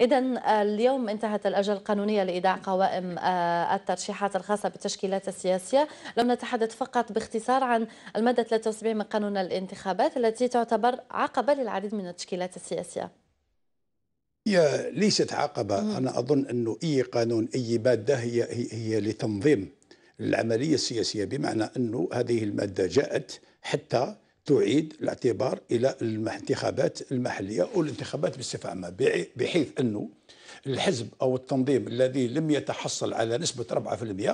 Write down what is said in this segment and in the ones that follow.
إذا آه، اليوم انتهت الأجل القانونية لإيداع قوائم آه، الترشيحات الخاصة بالتشكيلات السياسية لم نتحدث فقط باختصار عن المادة 73 من قانون الانتخابات التي تعتبر عقبة للعديد من التشكيلات السياسية هي ليست عقبة مم. أنا أظن أنه أي قانون أي مادة هي, هي, هي لتنظيم العملية السياسية بمعنى أنه هذه المادة جاءت حتى تعيد الاعتبار الى الانتخابات المحليه والانتخابات بصفه عامه بحيث انه الحزب او التنظيم الذي لم يتحصل على نسبه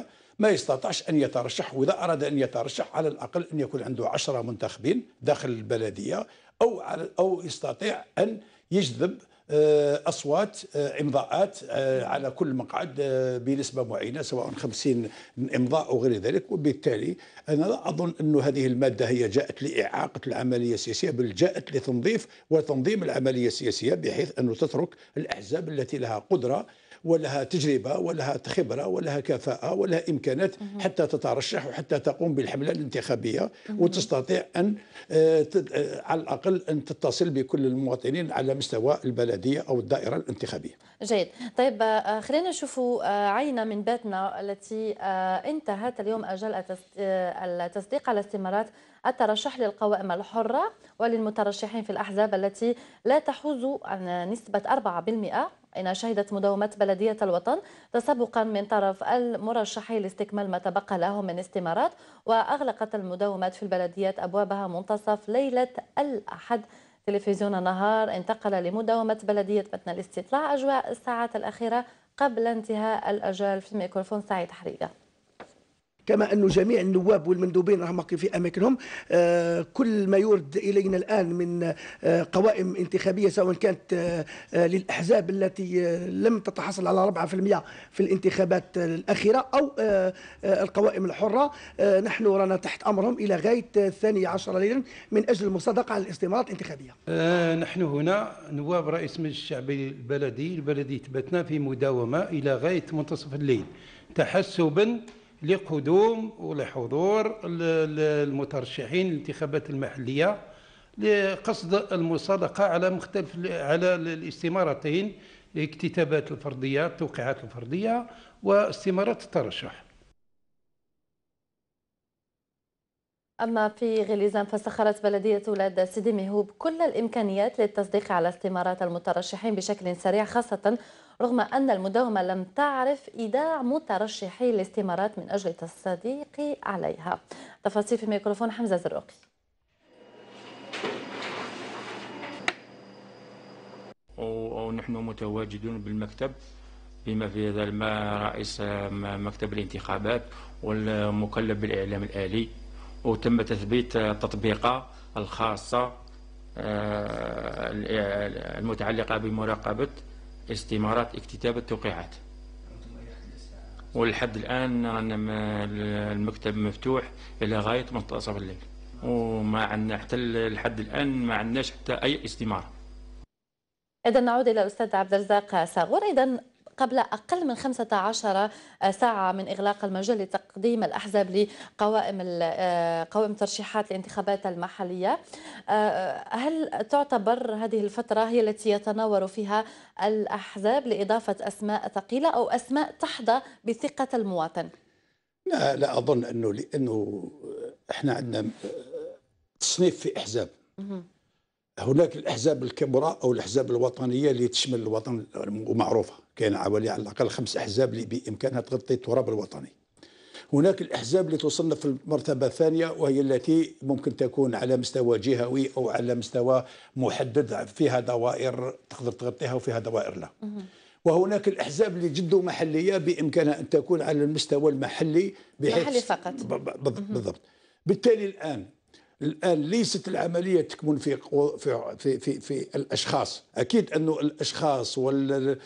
4% ما يستطيعش ان يترشح واذا اراد ان يترشح على الاقل ان يكون عنده 10 منتخبين داخل البلديه او على او يستطيع ان يجذب آه، اصوات آه، امضاءات آه، على كل مقعد بنسبه معينه سواء 50 امضاء او غير ذلك وبالتالي انا لا اظن انه هذه الماده هي جاءت لاعاقه العمليه السياسيه بل جاءت لتنظيف وتنظيم العمليه السياسيه بحيث انه تترك الاحزاب التي لها قدره ولها تجربه ولها خبره ولها كفاءه ولها امكانات حتى تترشح وحتى تقوم بالحمله الانتخابيه وتستطيع ان آه، آه، على الاقل ان تتصل بكل المواطنين على مستوى البلديه او الدائره الانتخابيه. جيد، طيب آه، خلينا نشوفوا عينه من باتنا التي انتهت اليوم اجل التصديق على استمارات الترشح للقوائم الحرة وللمترشحين في الأحزاب التي لا تحوز عن نسبة 4% أين شهدت مداومة بلدية الوطن تسابقا من طرف المرشحين لاستكمال ما تبقى لهم من استمارات وأغلقت المداومات في البلديات أبوابها منتصف ليلة الأحد تلفزيون النهار انتقل لمداومة بلدية متن لاستطلاع أجواء الساعات الأخيرة قبل انتهاء الأجال في ميكروفون سعيد حريقة كما أن جميع النواب والمندوبين راهم في أماكنهم آه، كل ما يرد إلينا الآن من آه، قوائم انتخابية سواء كانت آه، للأحزاب التي لم تتحصل على 4% في الانتخابات الأخيرة أو القوائم الحرة نحن رانا تحت أمرهم إلى غاية الثاني عشر ليلا من أجل المصادقة على الاستمارات الانتخابية نحن هنا نواب رئيس مجلس الشعبي البلدي البلدي ثبتنا في مداومة إلى غاية منتصف الليل تحسبا لقدوم ولحضور المترشحين للانتخابات المحليه لقصد المصادقه على مختلف على الاستمارتين اكتتابات الفرديه التوقيعات الفرديه واستمارات الترشح أما في غليزان فاستخرت بلدية ولاد سيدي مهوب كل الإمكانيات للتصديق على استمارات المترشحين بشكل سريع خاصة رغم أن المداومة لم تعرف إيداع مترشحي الاستمارات من أجل التصديق عليها تفاصيل في ميكروفون حمزة زروقي ونحن متواجدون بالمكتب بما في ذلك رئيس مكتب الانتخابات والمكلف بالإعلام الآلي وتم تثبيت التطبيقة الخاصة آه، المتعلقة بمراقبة استمارات اكتتاب التوقيعات ولحد الآن المكتب مفتوح إلى غاية منتصف الليل وما عندنا حتى لحد الآن ما عندناش حتى أي استمارة إذا نعود إلى الأستاذ عبد الرزاق ساغور إذا قبل أقل من 15 ساعة من إغلاق المجال لتقديم الأحزاب لقوائم آه، قوائم ترشيحات الانتخابات المحلية آه، آه، هل تعتبر هذه الفترة هي التي يتناور فيها الأحزاب لإضافة أسماء ثقيلة أو أسماء تحظى بثقة المواطن؟ لا لا أظن أنه لأنه إحنا عندنا تصنيف في أحزاب هناك الأحزاب الكبرى أو الأحزاب الوطنية اللي تشمل الوطن ومعروفة كان حوالي على الاقل خمس احزاب اللي بامكانها تغطي التراب الوطني هناك الأحزاب اللي تصنف في المرتبة الثانية وهي التي ممكن تكون على مستوى جهوي أو على مستوى محدد فيها دوائر تقدر تغطيها وفيها دوائر لا وهناك الأحزاب اللي جد محلية بإمكانها أن تكون على المستوى المحلي بحيث محلي فقط بالضبط بالتالي الآن الان ليست العمليه تكمن في في في في, في الاشخاص اكيد انه الاشخاص وال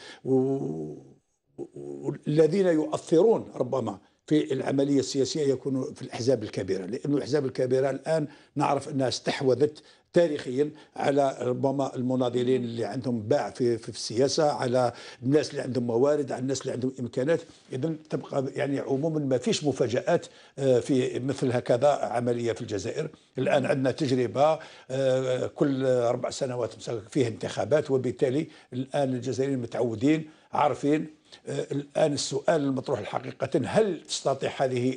والذين يؤثرون ربما في العملية السياسية يكونوا في الأحزاب الكبيرة لأن الأحزاب الكبيرة الآن نعرف أنها استحوذت تاريخيا على ربما المناضلين اللي عندهم باع في, في السياسه على الناس اللي عندهم موارد على الناس اللي عندهم امكانات اذا تبقى يعني عموما ما فيش مفاجات آه، في مثل هكذا عمليه في الجزائر الان عندنا تجربه آه، كل اربع سنوات فيه انتخابات وبالتالي الان الجزائريين متعودين عارفين آه، الآن السؤال المطروح حقيقة هل تستطيع هذه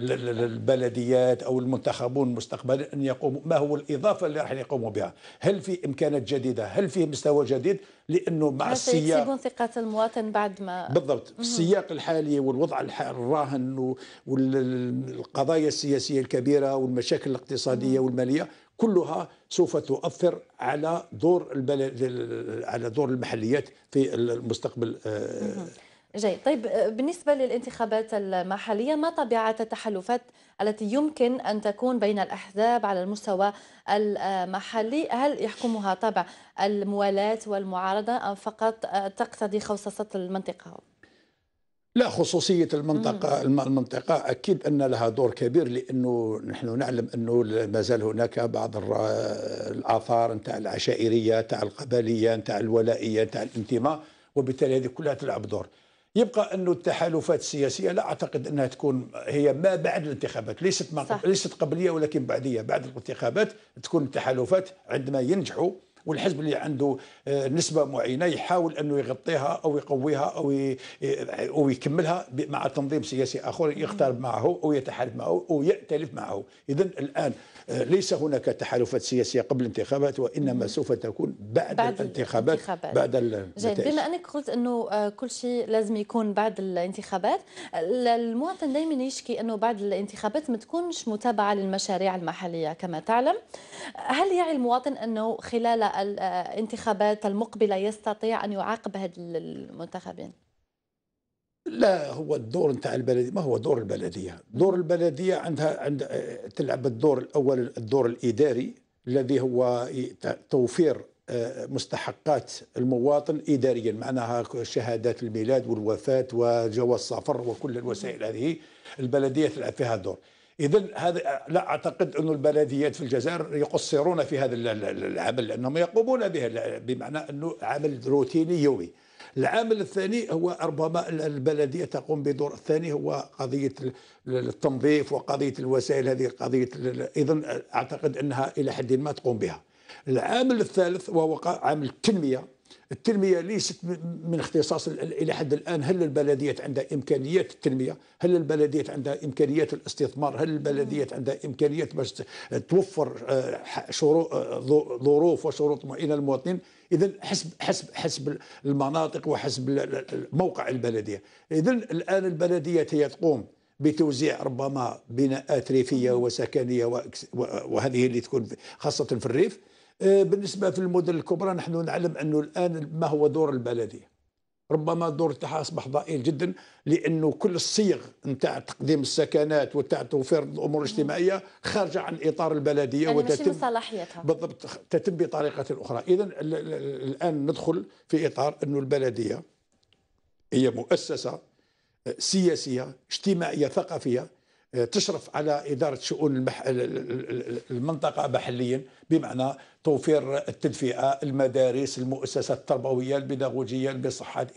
البلديات أو المنتخبون مستقبلا أن يقوموا ما هو الإضافة اللي راح يقوموا بها هل في إمكانات جديدة هل في مستوى جديد لأنه مع السياق يكسبون ثقة المواطن بعد ما بالضبط السياق الحالي والوضع الراهن والقضايا السياسية الكبيرة والمشاكل الاقتصادية والمالية كلها سوف تؤثر على دور البلد على دور المحليات في المستقبل آه، جيد طيب آه، بالنسبة للانتخابات المحلية ما طبيعة التحالفات التي يمكن أن تكون بين الأحزاب على المستوى المحلي هل يحكمها طبع الموالاة والمعارضة أم فقط آه، تقتضي خوصصة المنطقة؟ لا خصوصية المنطقة مم. المنطقة أكيد أن لها دور كبير لأنه نحن نعلم أنه مازال هناك بعض الآثار نتاع العشائرية نتاع القبلية نتاع الولائية نتاع الانتماء وبالتالي هذه كلها تلعب دور يبقى أنه التحالفات السياسية لا أعتقد أنها تكون هي ما بعد الانتخابات ليست ليست قبلية ولكن بعدية بعد الانتخابات تكون التحالفات عندما ينجحوا والحزب اللي عنده آه، نسبه معينه يحاول انه يغطيها او يقويها او آه، او يكملها مع تنظيم سياسي اخر يقترب معه او يتحالف معه او يأتلف معه اذا الان آه، ليس هناك تحالفات سياسية قبل الانتخابات وإنما سوف تكون بعد, بعد الانتخابات, الانتخابات بعد النتائج بما أنك قلت أنه آه، كل شيء لازم يكون بعد الانتخابات المواطن دائما يشكي أنه بعد الانتخابات ما تكونش متابعة للمشاريع المحلية كما تعلم هل يعي المواطن أنه خلال آه، الانتخابات المقبلة يستطيع أن يعاقب هذه المنتخبين؟ لا هو الدور نتاع البلديه ما هو دور البلديه دور البلديه عندها عند تلعب الدور الاول الدور الاداري الذي هو توفير آه، مستحقات المواطن اداريا معناها شهادات الميلاد والوفاه وجواز السفر وكل الوسائل هذه البلديه تلعب فيها دور اذا هذا لا اعتقد أن البلديات في الجزائر يقصرون في هذا العمل لانهم يقومون به بمعنى انه عمل روتيني يومي العامل الثاني هو ربما البلديه تقوم بدور الثاني هو قضيه التنظيف وقضيه الوسائل هذه قضيه ايضا اعتقد انها الى حد ما تقوم بها العامل الثالث وهو عامل التنميه التنميه ليست من اختصاص الى حد الان هل البلديات عندها امكانيات التنميه؟ هل البلديات عندها امكانيات الاستثمار؟ هل البلديات عندها امكانيات باش توفر آه، آه، ظروف وشروط معينه للمواطنين؟ اذا حسب حسب حسب المناطق وحسب موقع البلديه اذا الان البلديه هي تقوم بتوزيع ربما بناءات ريفيه وسكنيه وهذه اللي تكون خاصه في الريف آه، بالنسبه في المدن الكبرى نحن نعلم انه الان ما هو دور البلديه ربما دور تاعها اصبح ضئيل جدا لانه كل الصيغ نتاع تقديم السكنات وتاع توفير الامور الاجتماعيه خارجه عن اطار البلديه يعني وتتم صلاحيتها بالضبط تتم بطريقه اخرى اذا الان ندخل في اطار انه البلديه هي مؤسسه سياسيه اجتماعيه ثقافيه تشرف على إدارة شؤون المح... المنطقة محليا بمعنى توفير التدفئة المدارس المؤسسات التربوية البيداغوجية المصحات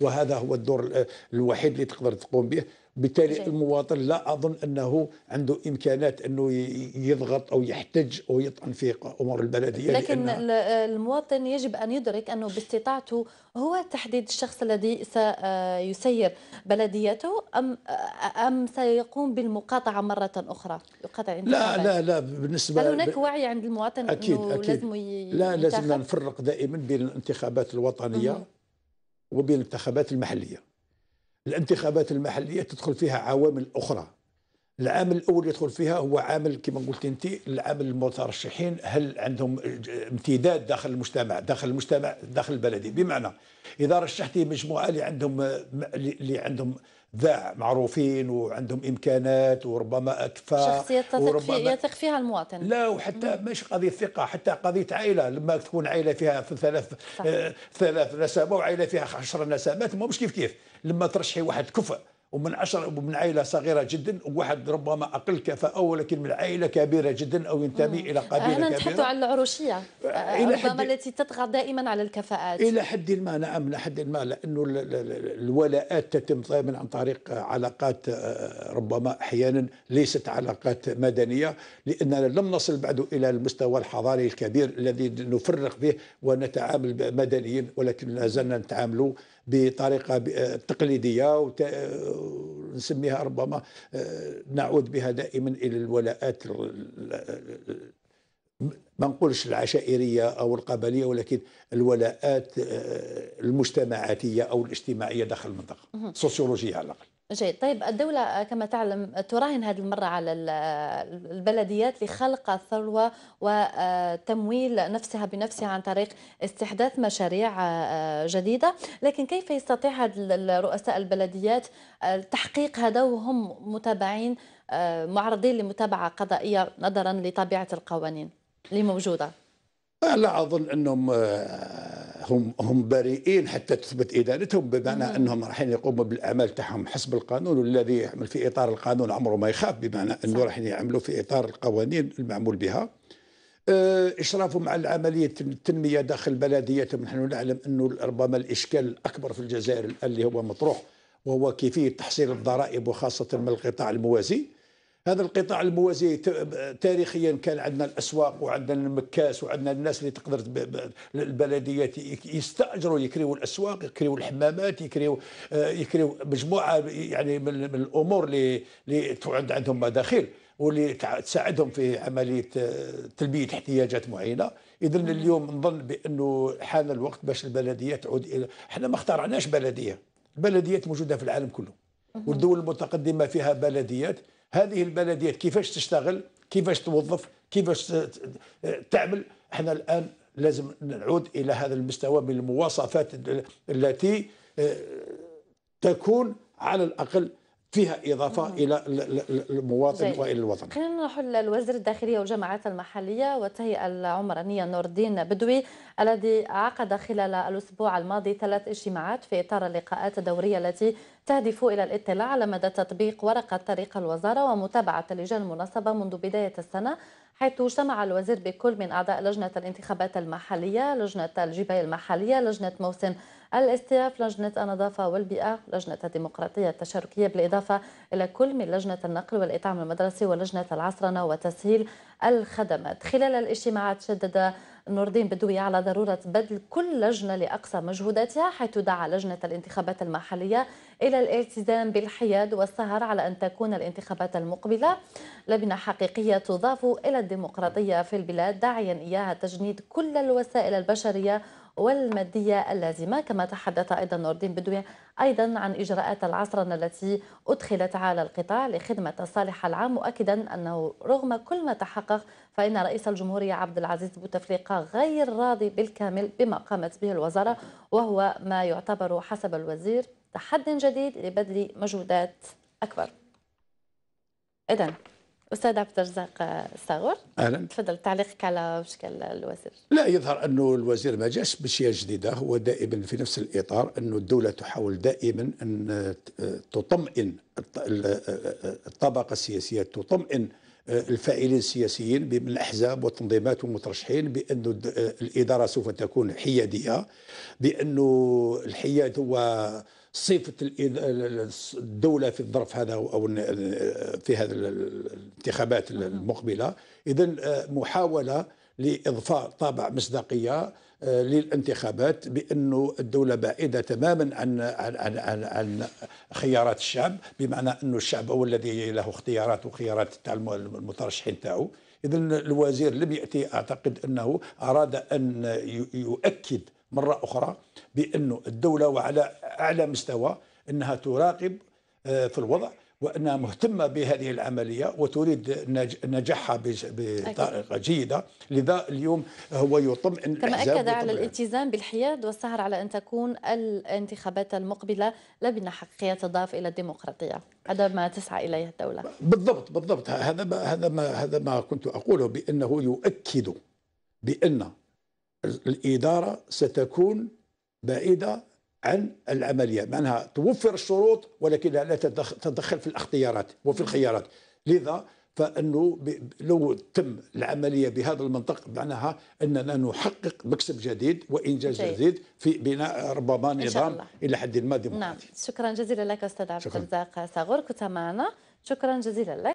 وهذا هو الدور الوحيد اللي تقدر تقوم به بالتالي جميل. المواطن لا اظن انه عنده امكانات انه يضغط او يحتج او يطعن في امور البلديه لكن المواطن يجب ان يدرك انه باستطاعته هو تحديد الشخص الذي سيسير بلديته ام ام سيقوم بالمقاطعه مره اخرى يقاطع لا لا لا بالنسبه هل هناك وعي عند المواطن أكيد انه أكيد لازم لا لازم نفرق دائما بين الانتخابات الوطنيه وبين الانتخابات المحليه الانتخابات المحلية تدخل فيها عوامل أخرى العامل الاول يدخل فيها هو عامل كما قلت انت العامل المترشحين هل عندهم امتداد داخل المجتمع داخل المجتمع داخل البلدي بمعنى اذا رشحتي مجموعه اللي عندهم اللي عندهم ذاع معروفين وعندهم امكانات وربما اكفاء شخصيه وربما يثق فيها المواطن لا وحتى ماشي قضيه ثقه حتى قضيه عائله لما تكون عائله فيها في ثلاث آه ثلاث نسابه وعائله فيها 10 نسابات مش كيف كيف لما ترشحي واحد كفء ومن عشر ومن عائلة صغيرة جدا وواحد ربما أقل كفاءة ولكن من عائلة كبيرة جدا أو ينتمي إلى قبيلة كبيرة هنا نتحدث عن العروشية إلى ربما التي تطغى دائما على الكفاءات إلى حد ما نعم إلى حد ما لأنه الولاءات تتم دائما عن طريق علاقات آه، ربما أحيانا ليست علاقات مدنية لأننا لم نصل بعد إلى المستوى الحضاري الكبير الذي نفرق به ونتعامل مدنيا ولكن لا زلنا نتعامل بطريقه آه، تقليديه ونسميها آه، ربما آه، نعود بها دائما الى الولاءات ما نقولش العشائريه او القبليه ولكن الولاءات المجتمعاتيه او الاجتماعيه داخل المنطقه السوسيولوجيه على الاقل جيد طيب الدولة كما تعلم تراهن هذه المرة على البلديات لخلق الثروة وتمويل نفسها بنفسها عن طريق استحداث مشاريع آه، جديدة لكن كيف يستطيع رؤساء البلديات آه، تحقيق هذا وهم متابعين آه، معرضين لمتابعة قضائية نظرا لطبيعة القوانين اللي موجودة لا أظن أنهم هم هم بريئين حتى تثبت ادانتهم بمعنى مم. نعم. انهم رايحين يقوموا بالاعمال تاعهم حسب القانون والذي يعمل في اطار القانون عمره ما يخاف بمعنى انه رايحين يعملوا في اطار القوانين المعمول بها آه، اشرافهم على عمليه التنميه داخل بلديتهم نحن نعلم انه ربما الاشكال الاكبر في الجزائر اللي هو مطروح وهو كيفيه تحصيل الضرائب وخاصه من القطاع الموازي هذا القطاع الموازي تاريخيا كان عندنا الاسواق وعندنا المكاس وعندنا الناس اللي تقدر البلديات يستاجروا يكريوا الاسواق يكريوا الحمامات يكريوا آه، يكريوا مجموعه يعني من الامور اللي اللي عندهم مداخيل واللي تساعدهم في عمليه آه، تلبيه احتياجات معينه اذا اليوم نظن بانه حان الوقت باش البلديه تعود الى احنا ما اخترعناش بلديه البلديات موجوده في العالم كله والدول المتقدمه فيها بلديات هذه البلديات كيفاش تشتغل كيفاش توظف كيفاش تعمل احنا الان لازم نعود الى هذا المستوى من المواصفات التي آه، تكون على الاقل فيها إضافة مم. آه. إلى المواطن وإلى الوطن خلينا نروح للوزير الداخلية والجماعات المحلية والتهيئة العمرانية نور الدين بدوي الذي عقد خلال الأسبوع الماضي ثلاث اجتماعات في إطار اللقاءات الدورية التي تهدف إلى الاطلاع على مدى تطبيق ورقة طريق الوزارة ومتابعة اللجان المناسبة منذ بداية السنة حيث اجتمع الوزير بكل من أعضاء لجنة الانتخابات المحلية لجنة الجباية المحلية لجنة موسم الاستياف لجنة النظافة والبيئة لجنة الديمقراطية التشاركية بالإضافة إلى كل من لجنة النقل والإطعام المدرسي ولجنة العصرنة وتسهيل الخدمات خلال الاجتماعات شدد نور الدين بدوي على ضرورة بذل كل لجنة لأقصى مجهوداتها حيث دعا لجنة الانتخابات المحلية إلى الالتزام بالحياد والسهر على أن تكون الانتخابات المقبلة لبنة حقيقية تضاف إلى الديمقراطية في البلاد داعيا إياها تجنيد كل الوسائل البشرية والمادية اللازمة كما تحدث أيضا نور الدين بدوية أيضا عن إجراءات العصرنة التي أدخلت على القطاع لخدمة الصالح العام مؤكدا أنه رغم كل ما تحقق فإن رئيس الجمهورية عبد العزيز بوتفليقة غير راضي بالكامل بما قامت به الوزارة وهو ما يعتبر حسب الوزير تحد جديد لبذل مجهودات أكبر إذن استاذ عبد الرزاق الصغور اهلا تفضل تعليقك على مشكل الوزير لا يظهر انه الوزير ما جاش بشيء جديده هو دائما في نفس الاطار انه الدوله تحاول دائما ان تطمئن الطبقه السياسيه تطمئن الفاعلين السياسيين من الاحزاب والتنظيمات والمترشحين بأن الاداره سوف تكون حياديه بانه الحياد هو صفه الدوله في الظرف هذا او في هذه الانتخابات نعم. المقبله اذا آه، محاوله لاضفاء طابع مصداقيه آه، للانتخابات بانه الدوله بعيده تماما عن عن عن, عن, عن خيارات الشعب بمعنى انه الشعب هو الذي له اختيارات وخيارات تاع المترشحين تاعو اذا الوزير لم ياتي اعتقد انه اراد ان يؤكد مرة أخرى بأن الدولة وعلى أعلى مستوى أنها تراقب آه، في الوضع وأنها مهتمة بهذه العملية وتريد نجاحها بطريقة جيدة لذا اليوم هو يطمئن كما أكد على الالتزام بالحياد والسهر على أن تكون الانتخابات المقبلة لبنى حقيقية تضاف إلى الديمقراطية هذا ما تسعى إليه الدولة بالضبط بالضبط هذا ما هذا ما هذا ما كنت أقوله بأنه يؤكد بأن الإدارة ستكون بعيدة عن العملية معناها توفر الشروط ولكنها لا تتدخل في الاختيارات وفي الخيارات لذا فانه لو تم العمليه بهذا المنطق معناها اننا نحقق مكسب جديد وانجاز جيد. طيب. جديد في بناء ربما نظام الى حد ما نعم. ديمقراطي نعم شكرا جزيلا لك استاذ عبد الرزاق صاغور كنت معنا شكرا جزيلا لك